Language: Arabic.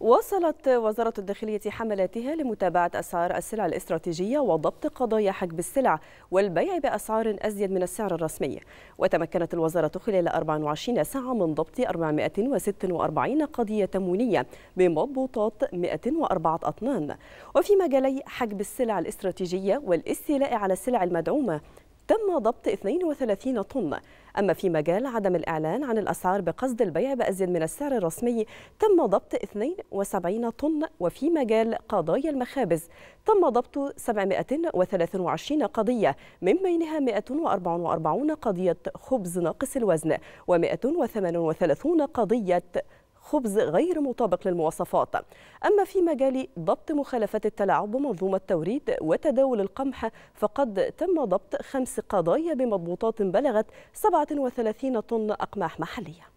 وصلت وزارة الداخلية حملاتها لمتابعة أسعار السلع الاستراتيجية وضبط قضايا حجب السلع والبيع بأسعار أزيد من السعر الرسمي وتمكنت الوزارة خلال 24 ساعة من ضبط 446 قضية تموينية بمضبوطات 104 أطنان وفي مجالي حجب السلع الاستراتيجية والاستيلاء على السلع المدعومة تم ضبط 32 طن أما في مجال عدم الإعلان عن الأسعار بقصد البيع بأزيد من السعر الرسمي تم ضبط 72 طن وفي مجال قضايا المخابز تم ضبط 723 قضية من بينها 144 قضية خبز ناقص الوزن و138 قضية خبز غير مطابق للمواصفات أما في مجال ضبط مخالفات التلاعب بمنظومة توريد وتداول القمح فقد تم ضبط خمس قضايا بمضبوطات بلغت 37 طن أقماح محلية